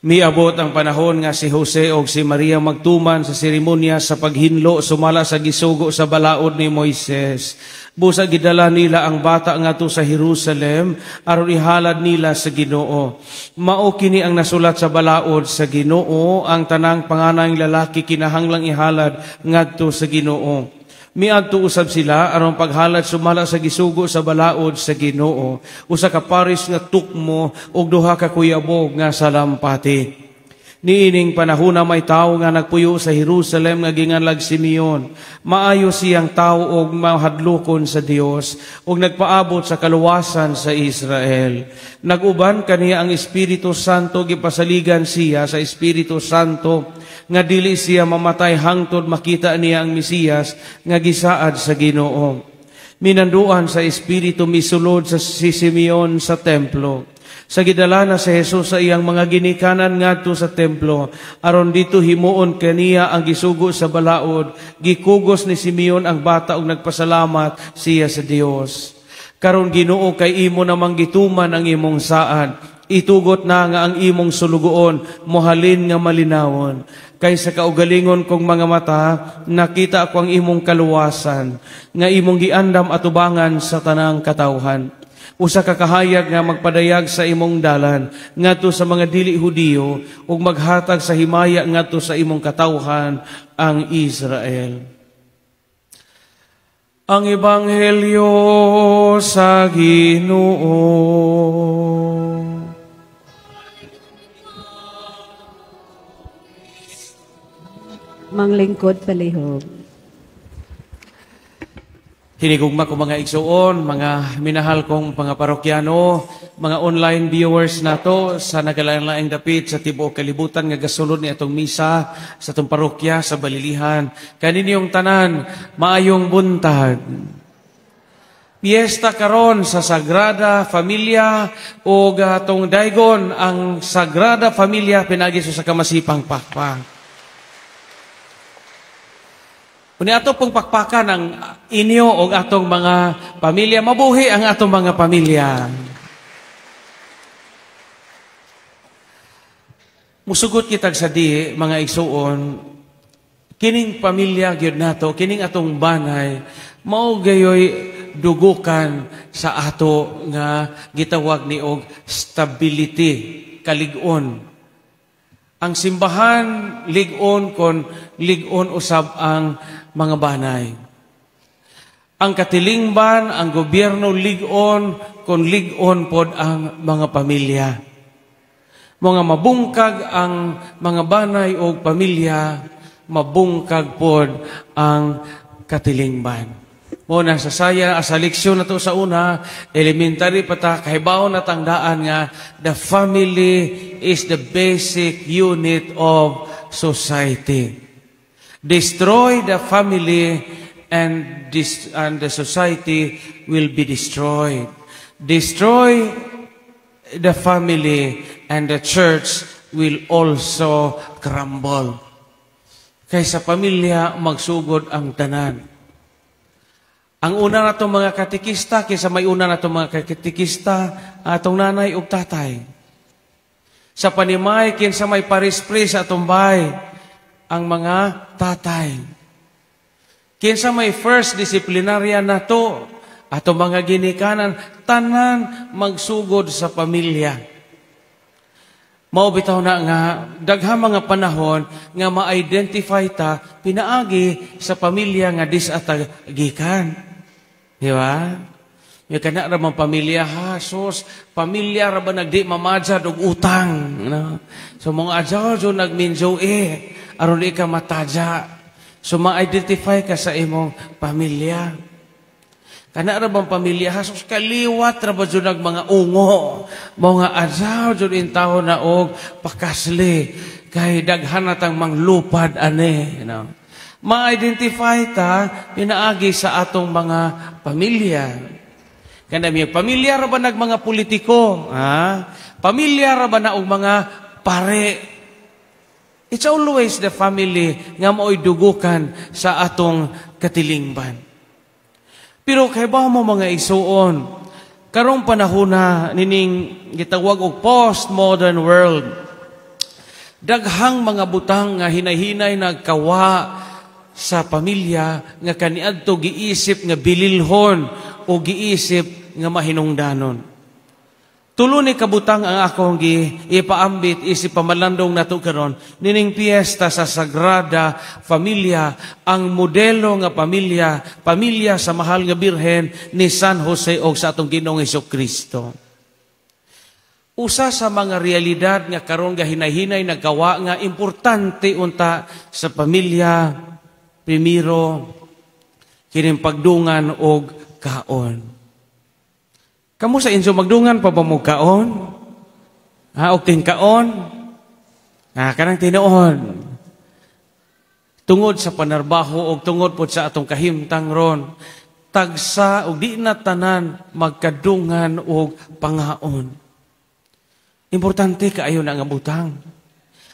Niabot ang panahon nga si Jose o si Maria magtuman sa seremonya sa paghinlo sumala sa gisugo sa balaod ni Moises. Busa gidala nila ang bata nga sa Jerusalem aron ihalad nila sa Ginoo. Mao kini ang nasulat sa balaod sa Ginoo ang tanang panganay lalaki kinahanglang ihalad ngadto sa Ginoo. Miadto usab sila aron paghalat sumala sa gisugo sa balaod sa Ginoo usa ka pares nga tukmo ug duha ka kuyabog nga salampati. Niining panahon na may tao nga nagpuyo sa Jerusalem nga ginganlag Simeon, maayo siyang tao og mahadlokon sa Dios ug nagpaabot sa kaluwasan sa Israel. Naguban kaniya ang Espiritu Santo gipasaligan siya sa Espiritu Santo nga dili siya mamatay hangtod makita niya ang Mesiyas nga gisaad sa Ginoo. Minanduan sa Espiritu misulod sa si Simeon sa templo sa gidalana sa Hesus sa iyang mga ginikanan ngadto sa templo, aron dito himuon kaniya ang gisugo sa balaod, gikugos ni Simeon ang bata og nagpasalamat siya sa Dios. Karon Ginoo kay imo namang gituman ang imong saad, itugot na nga ang imong sulugoon, mohalin nga malinawon. Kay sa kaugalingon kong mga mata, nakita ko ang imong kaluwasan, nga imong giandam atubangan sa tanang katawhan usa ka kahayag nga magpadayag sa imong dalan ngadto sa mga dili Hudiyo ug maghatag sa himaya ngadto sa imong katawhan ang Israel. Ang ebanghelyo sa Ginoo. Manglingkod palihog. Hinigugma ko mga igsuon, mga minahal kong mga parokyano, mga online viewers nato sa nagalain-laing dapit sa tibuok kalibutan nga gasulod ni atong misa sa atong parokya sa Balilihan. Kaninyong tanan, maayong buntag. Piyesta karon sa Sagrada Familia o gatong Daigon ang Sagrada Familia pinagi sa kamasipang pakpang. Unya ato pong pakpakan ang inyo o atong mga pamilya. Mabuhi ang atong mga pamilya. Musugot kitag sa di, mga igsuon, kining pamilya gyud nato, kining atong banay, mao gayoy dugukan sa ato nga gitawag ni og stability, kalig-on ang simbahan ligon kon ligon usab ang mga banay. Ang katilingban, ang gobyerno ligon, kung ligon pod ang mga pamilya. Mga mabungkag ang mga banay o pamilya, mabungkag pod ang katilingban. Mo na sa saya asa leksyon na to sa una, elementary pata kahibaw na tangdaan nga the family is the basic unit of society. Destroy the family and, this, and the society will be destroyed. Destroy the family and the church will also crumble. kaysa pamilya, magsugod ang tanan. Ang una na itong mga katikista, kaysa may una na itong mga katikista, atong nanay ug tatay. Sa panimay, kinsa may paris-pris atong bay, ang mga tatay. Kinsa may first disciplinarya na to, ato mga ginikanan, tanan magsugod sa pamilya. Maubitaw na nga, dagha mga panahon nga ma-identify ta, pinaagi sa pamilya nga disatagikan. Di ba? May kana pamilya ha, sos, pamilya ra ba nagdi mamadya og utang, no? So mga adyaw jo nagminjo eh aron di ka matadya. So ma-identify ka sa imong pamilya. Kana ra bang pamilya hasos kaliwat ra ba mga ungo, mga azaw jud intaho na og pakasli kay daghan natang manglupad ani, you know? Ma-identify ta pinaagi sa atong mga pamilya. Kana mi pamilya ra ba nag mga politiko, ha? Pamilya ra ba na og mga pare It's always the family nga mo'y dugukan sa atong katilingban. Pero kay ba mo mga isuon, karong panahona nining gitawag og postmodern world, daghang mga butang nga hinahinay nagkawa sa pamilya nga kaniadto giisip nga bililhon o giisip nga mahinungdanon. Tulo ni kabutang ang akong gi ipaambit isip pamalandong nato karon nining piyesta sa Sagrada Familia ang modelo nga pamilya pamilya sa mahal nga birhen ni San Jose og sa atong Ginoong Hesus Kristo. Usa sa mga realidad nga karon nga hinay-hinay nagawa nga importante unta sa pamilya primero kining pagdungan og kaon. Kamu sa inso magdungan pa ba mo kaon? Ha, og kaon? Ha, kanang tinuon. Tungod sa panarbaho og tungod po sa atong kahimtang ron, tagsa og di na tanan magkadungan og pangaon. Importante kaayo na nga butang.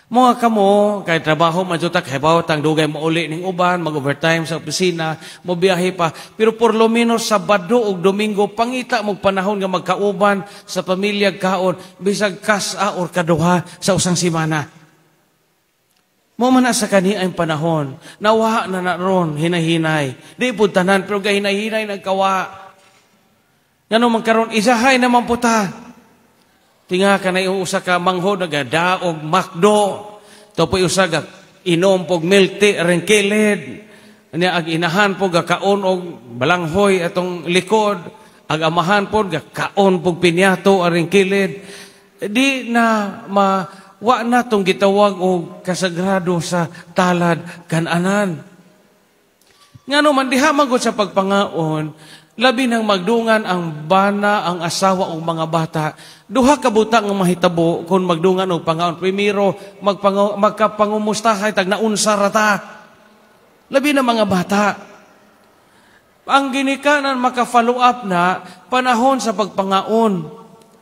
Mga kamo, kay trabaho man juta kay bawa tang dugay mauli ning uban, mag-overtime sa opisina, mo biyahe pa. Pero por lo menos Sabado ug Domingo pangita mo panahon nga magkauban sa pamilya kaon bisag kasa or kaduha sa usang semana. Mo man sa kani ang panahon, nawa na naron hinahinay. Di pud tanan pero kay nagkawa. Ngano man karon isahay naman puta. Tinga ka na iusa ka mangho nagadaog makdo. To po iusa ga inom pog milk tea ren kilid. ag inahan po ga kaon og balanghoy atong likod. Ag amahan po ga kaon pog pinyato ren kilid. Di na ma wa na tong gitawag og kasagrado sa talad kananan. Ngano man diha magod sa pagpangaon, Labi nang magdungan ang bana, ang asawa o mga bata. Duha ka buta nga mahitabo kung magdungan og pangaon. Primero, magpango, magkapangumusta kay tag naunsa rata. Labi na mga bata. Ang ginikanan maka-follow up na panahon sa pagpangaon.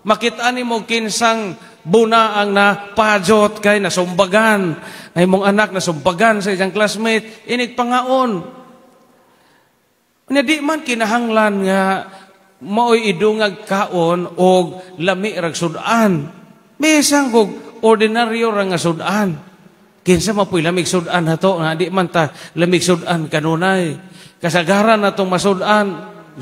Makitaan mo kinsang buna ang napajot kay nasumbagan. Ay mong anak nasumbagan sa isang classmate, inig pangaon. Nga di man kinahanglan nga mao'y idungag kaon o lami rag sudan. Bisang kog ordinaryo ra nga sudan. Kinsa mapoy lamig sudan to, nga di man ta lamig sudan kanunay. Kasagaran na itong masudan.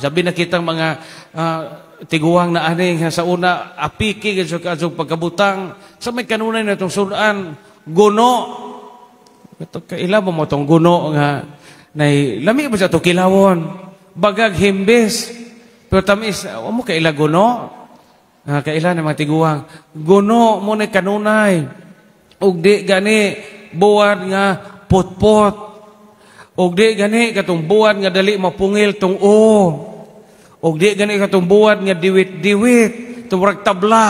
Sabi na kitang mga uh, tiguang na ani sa una apiki gid sa kasog pagkabutang sa may kanunay na itong sudan guno. Ito kaila mo mo itong guno nga Nay, lami ba sa to kilawon? Bagag himbes Pero tamis, o mo kaila guno? Ah, kaila ng mga tiguang. Guno mo na kanunay. Ug di gani, buwan nga potpot. Ug di gani, katong buwan nga dali mapungil tong o. Ug di gani katong buwan nga diwit-diwit. Tumurag tabla.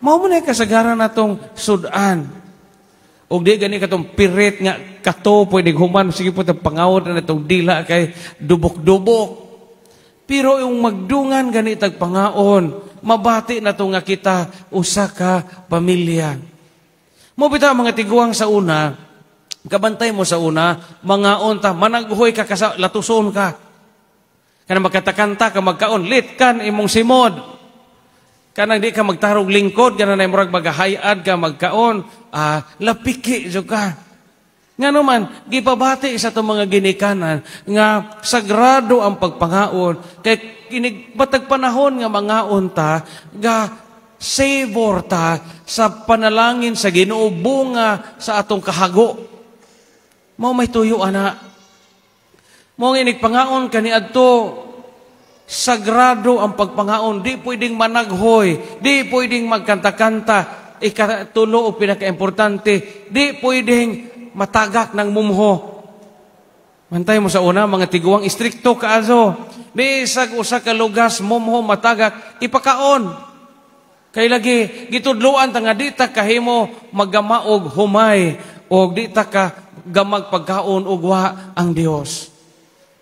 Mao mo na kasagaran natong sudan. Og di gani katong pirit nga kato pwede human sige po pangawod na itong dila kay dubok-dubok. Pero yung magdungan gani tag pangaon, mabati na to nga kita usa ka pamilya. Mubita mga tiguang sa una, kabantay mo sa una, mga onta, managhuy ka, kasa, latuson ka. Kana magkatakanta ka magkaon, litkan imong simod. Kanang di ka magtarog lingkod, kanang na murag magahayad ka magkaon, ah, lapiki jud ka. Nga naman, gipabati sa itong mga ginikanan nga sagrado ang pagpangaon kay kinigbatag panahon nga mga unta ga savor ta sa panalangin sa Ginoo bunga sa atong kahago. Mao may tuyo ana. Mo nga inigpangaon kaniadto Sagrado ang pagpangaon. Di pwedeng managhoy. Di pwedeng magkanta-kanta. Ikatulo o pinaka-importante. Di pwedeng matagak ng mumho. Mantay mo sa una, mga tiguang istrikto kaazo. Di sag usa ka lugas, mumho, matagak, ipakaon. Kay lagi, gitudluan tanga di ta kahimo magamaog humay o di ta ka gamag pagkaon ugwa ang Dios.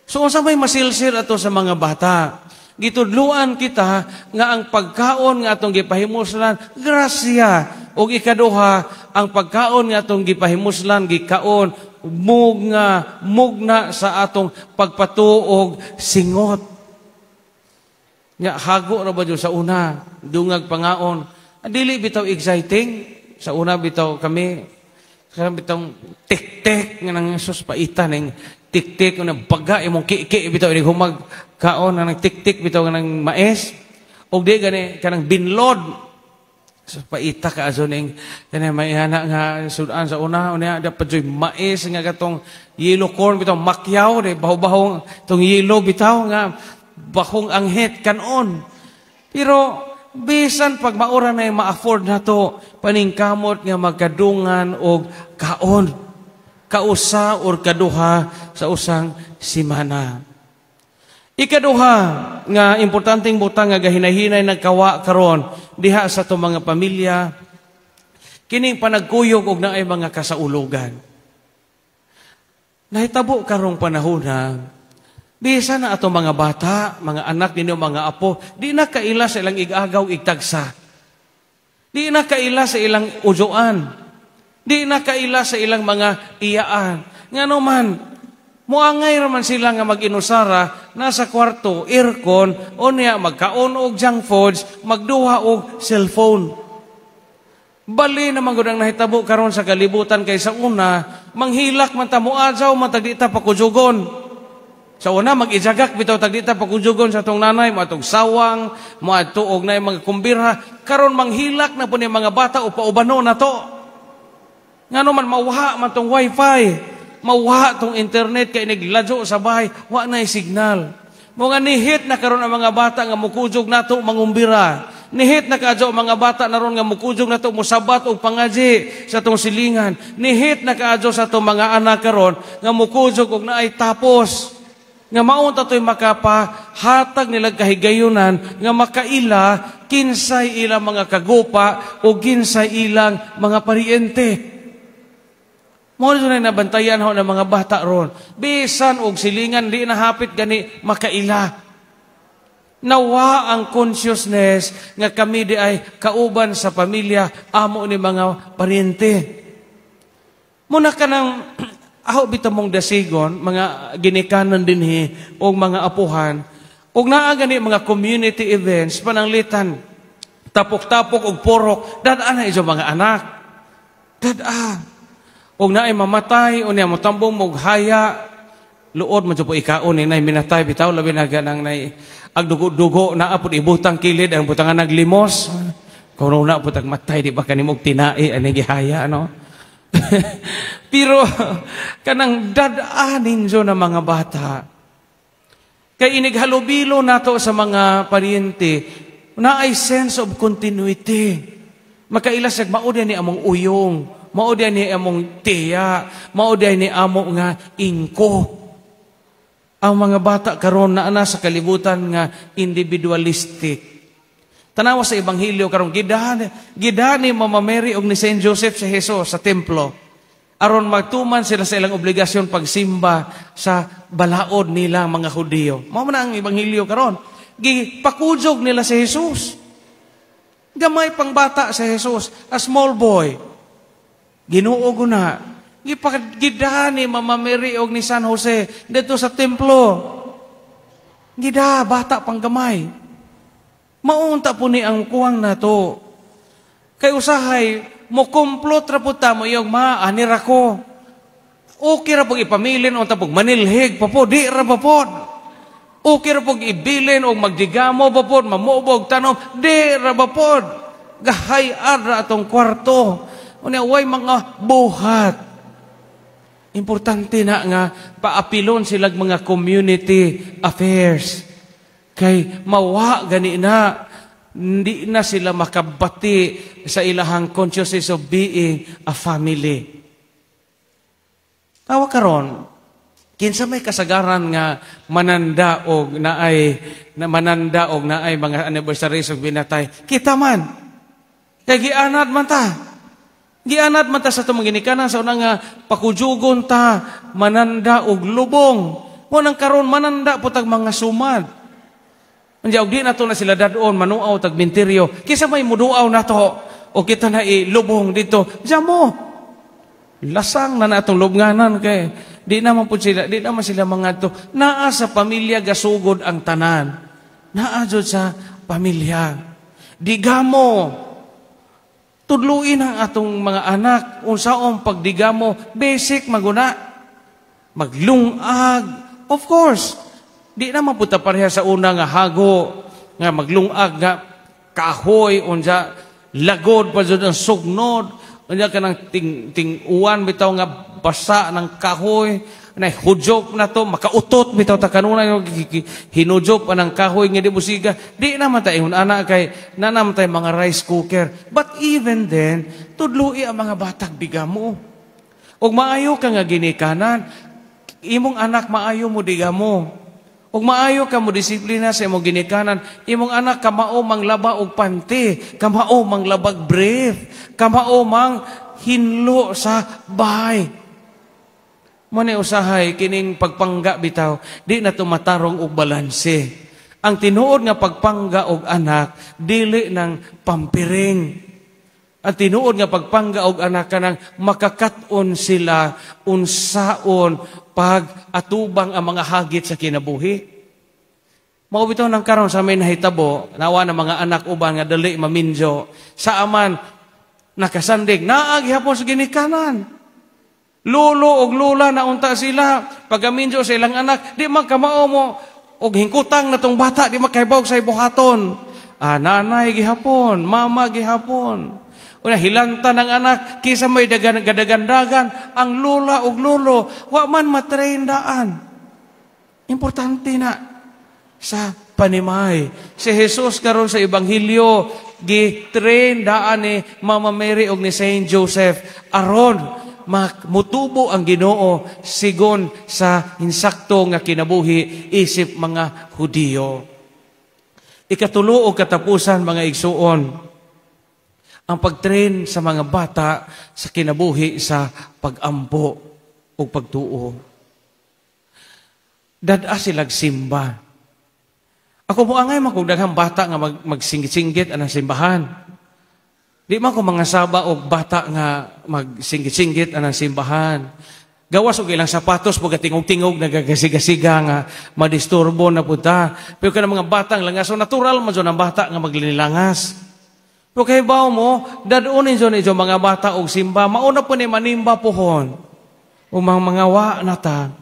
So unsa may masilsil ato sa mga bata? Gitudluan kita nga ang pagkaon nga atong gipahimuslan grasya ug ikaduha ang pagkaon nga atong gipahimuslan gikaon mugna mugna sa atong pagpatuog singot. Nga, hago ra ba sa una dungag pangaon ah, dili bitaw exciting sa una bitaw kami Karang bitaw tik-tik nga nang Jesus tiktik na baga imong kiki bitaw ining humag kaon na nagtiktik bitaw nga nang maes og di gani kanang binlod so, paita ka aso ning kani maihana nga sudan sa una unya da padjoy mais nga katong yellow corn bitaw makyaw de baho-bahong tong yellow bitaw nga bahong anghit kanon pero bisan pag maura na ma-afford na to paning kamot nga magkadungan og kaon kausa or kaduha sa usang simana. Ikaduha nga importanteng butang nga gahinahinay nagkawa karon diha sa to mga pamilya kining panagkuyog og naay mga kasaulogan. Nahitabo karong panahon na Bisa na ato mga bata, mga anak ninyo, mga apo, di na kaila sa ilang igagaw, igtagsa. Di na kaila sa ilang ujoan. Di nakaila sa ilang mga iyaan. Nga naman, muangay raman sila nga mag-inusara, nasa kwarto, aircon, o niya magkaon og junk foods, magduha og cellphone. Bali na magudang nahitabo karon sa kalibutan kay sa una, manghilak man ta muadzaw man tagdita pa kujugon. Sa una magijagak bitaw tagdita pa kujugon sa tong nanay mo atong sawang, mo og nay mga kumbirha, karon manghilak na po mga bata o paubano na to. Nga naman, mauha man tong wifi. Mauha tong internet kay nagladyo sa bahay. Wa na signal. Mga nihit na karon ang mga bata nga mukujog nato mangumbira. Nihit na kaadyo ang mga bata na ron nga mukujog nato musabat og pangaji sa tong silingan. Nihit na kaadyo sa tong mga anak karon nga mukujog og naay tapos. Nga maon ta toy makapahatag nila kahigayunan nga makaila kinsay ilang mga kagupa o kinsay ilang mga pariente. Mao na nabantayan ho ng mga bata ron. Bisan og silingan di nahapit gani makaila. Nawa ang consciousness nga kami di ay kauban sa pamilya amo ni mga paryente. Muna ka ng aho bitamong dasigon, mga ginikanan dinhi o mga apuhan, o naa gani mga community events, pananglitan, tapok-tapok o porok, dadaan na iso mga anak. Dadaan. Og ay mamatay, o niya mutambong mog haya, luod man po ikaon, eh, nay minatay, bitaw, labi na ganang nay, agdugo-dugo, na apod ibutang kilid, ang butangan naglimos. na po matay, di ba kanimog tinae, anay gihaya, no? Pero, kanang dadaanin so na mga bata, kay inighalubilo nato sa mga pariente, na ay sense of continuity. Makaila sa maudya ni among uyong mao ni among tiya, mao ni amo nga ingko. Ang mga bata karon na ana sa kalibutan nga individualistic. Tanawa sa ebanghelyo karon gidahan gidani Mama Mary og ni Saint Joseph si Hesus sa templo. Aron magtuman sila sa ilang obligasyon pagsimba sa balaod nila mga Hudiyo. Mao man ang ebanghelyo karon. Gipakudyog nila si Hesus. Gamay pang bata si Hesus, a small boy. Ginoo guna. Gipagida Mama Mary og ni San Jose dito sa templo. Gida, bata pang gamay. Maunta po ni ang kuwang na to. Kay usahay, mo kumplot ra po tamo yung maanir ako. Okay ra pag ipamilin o tapog manilhig pa po, di ra pa po. Okay ra pag ibilin o magdigamo pa po, mamubog tanom, di ra pa po. Gahayar ra atong kwarto Unaway mga buhat. Importante na nga paapilon silag mga community affairs. Kay mawa gani na hindi na sila makabati sa ilahang consciousness of being a family. Tawa karon, kinsa may kasagaran nga mananda na ay na mananda na ay mga anniversaries og binatay kita man kay gianad man ta Gianat man ta sa itong ginikanan sa unang nga, pakujugon ta, mananda og lubong. Ngunang karon mananda po tag mga sumad. Kanya, og di na na sila dadon, manuaw tag minteryo. Kisa may muduaw na to, o kita na ilubong dito. Diyan mo, lasang na natong lubnganan kay di naman po sila, di naman sila mga to. Naa sa pamilya gasugod ang tanan. Naa sa pamilya. Di gamo. Tudluin ang atong mga anak, unsaon pagdigamo, basic maguna. Maglungag. Of course, di na maputa pareha sa una nga hago, nga maglungag, nga kahoy, unsa, lagod pa dyan ang sugnod, unsa ka ng ting, uwan, bitaw nga basa ng kahoy, na hujok na to, makautot bitaw ta kanuna hinujop anang kahoy nga di musiga. Di naman tayo ana kay nanam tay mga rice cooker. But even then, tudlui ang mga batag bigamo. Og maayo ka nga ginikanan, imong anak maayo mo digamo. Og maayo ka mo disiplina sa imong ginikanan, imong anak kamao mang laba og pante kamao mang labag brief, kamao mang hinlo sa bahay. Mo usahay kining pagpangga bitaw, di na tumatarong og balanse. Ang tinuod nga pagpangga og anak dili ng pampiring. Ang tinuod nga pagpangga og anak kanang makakaton sila unsaon pag atubang ang mga hagit sa kinabuhi. Mao bitaw nang karon sa may nahitabo, nawa na mga anak uban nga dali maminjo sa aman nakasandig naagi hapon sa ginikanan. Lolo og lola na unta sila, pagaminjo sa ilang anak, di man kamao mo og hingkutang natong bata di makahibaw sa ibuhaton. Ah, nanay gihapon, mama gihapon. Una hilanta ng anak kisa may dagan gadagandagan ang lola og lolo wa man matraindaan. Importante na sa panimay. Si Jesus karon sa ebanghelyo gi gitraindaan ni Mama Mary og ni Saint Joseph aron mutubo ang Ginoo sigon sa insakto nga kinabuhi isip mga Hudiyo. Ikatulo o katapusan mga igsuon ang pagtrain sa mga bata sa kinabuhi sa pagampo o pagtuo. Dada silag simba. Ako mo angay magkong daghang bata nga mag, magsinggit-singgit anang simbahan. Di man ko mga saba o bata nga magsinggit-singgit anang simbahan. Gawas og ilang sapatos pag tingog-tingog nagagasig-gasiga nga madisturbo na punta. Pero kana mga batang langas so natural man ang bata nga maglinilangas. Pero kay baw mo dadunin jo ni mga bata og simba mauna po ni manimba pohon. Umang mga wa na ta.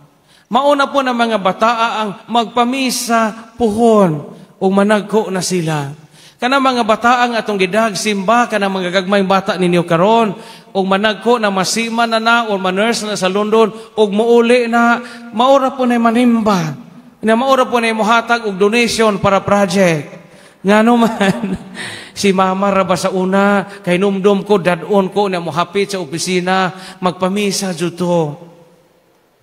Mauna po na mga bata ang magpamisa pohon o managko na sila. Kana mga bataang atong gidag simba kana mga gagmayng bata ninyo karon og managko na masima na na or manurse na sa London og muuli na maura po na manimba na maura po na mohatag og donation para project ngano man si mama ra ba sa una kay numdom ko dadon ko na mohapit sa opisina magpamisa jud to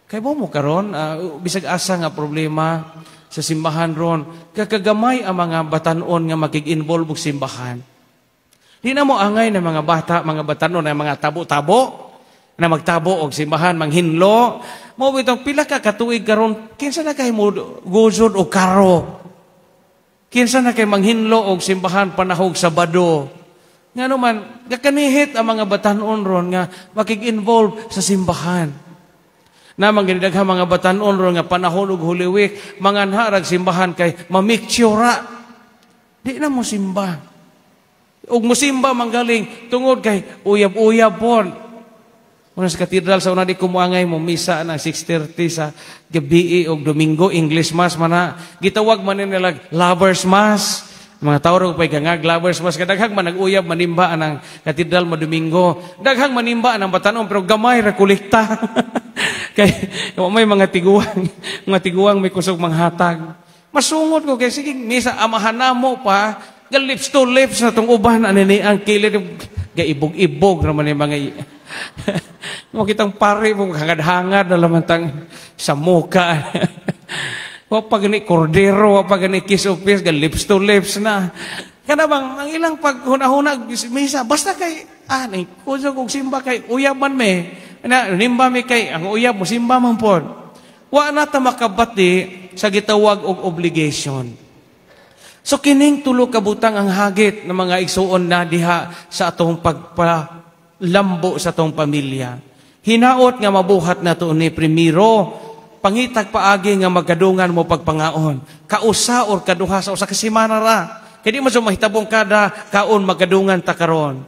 kay mo karon uh, bisag asa nga problema sa simbahan ron. Kakagamay ang mga batanon nga makig-involve og simbahan. Di na mo angay na mga bata, mga batanon, na mga tabo-tabo, na magtabo og simbahan, manghinlo. Mo bitong pila ka katuig karon kinsa na kay mo gozod o karo. Kinsa na kay manghinlo og simbahan panahog Sabado. Nga naman, gakanihit ang mga batanon ron nga makig-involve sa simbahan na ginidagha mga batanon ro nga panahon ug huliwik, manganharag simbahan kay mamiktsura. Di na mo simba. Ug musimba manggaling tungod kay uyab-uyab pon. Una sa katedral sa una di kumuangay mo misa na 6:30 sa gabi og Domingo English Mass mana. Gitawag man nila lovers mass mga tawro pay kangag lovers mas kadaghang man naguyab manimba anang katedral mo Domingo daghang manimba anang batanon pero gamay ra kolekta Kay, may mga tiguang, mga tiguang may kusog manghatag. Masungot ko kay sige, misa amahan na mo pa, ga lips to lips na tong uban, ano ni ang kilid, gaibog-ibog naman yung mga kitang pare mong hangad-hangad na tang sa muka. wapag ni kordero, wapag ni kiss of kiss, lips to lips na. Kana bang, ang ilang paghunahunag, misa, basta kay, ah, ni, kusa kong simba kay, uyaman me, na nimba mi kay ang uyab mo simba man po. Wa na ta makabati sa gitawag og obligation. So kining tulo ka butang ang hagit ng mga igsuon na diha sa atong pagpalambo sa atong pamilya. Hinaot nga mabuhat na to ni primero pangitag paagi nga magadungan mo pagpangaon. Kausa or kaduha sa usa ka semana ra. Kadi mo mahitabong kada kaon magadungan ta karon.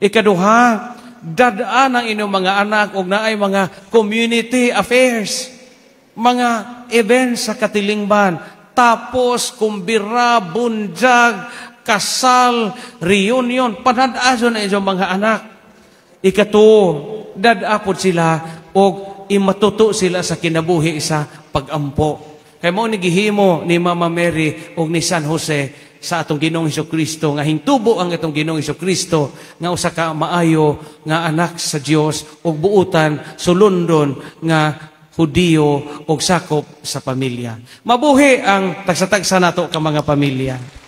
Ikaduha, dadaan ang inyong mga anak og naay mga community affairs, mga events sa katilingban, tapos kumbira, bunjag, kasal, reunion, panadason ang inyong mga anak. Ikato, dadapod sila og imatuto sila sa kinabuhi sa pagampo. Kaya mo ni gihimo ni Mama Mary og ni San Jose sa atong Ginoong Hesus Kristo nga hingtubo ang atong Ginoong Hesus Kristo nga usa ka maayo nga anak sa Dios ug buutan sulundon nga Hudiyo og sakop sa pamilya. Mabuhi ang tagsatagsa nato ka mga pamilya.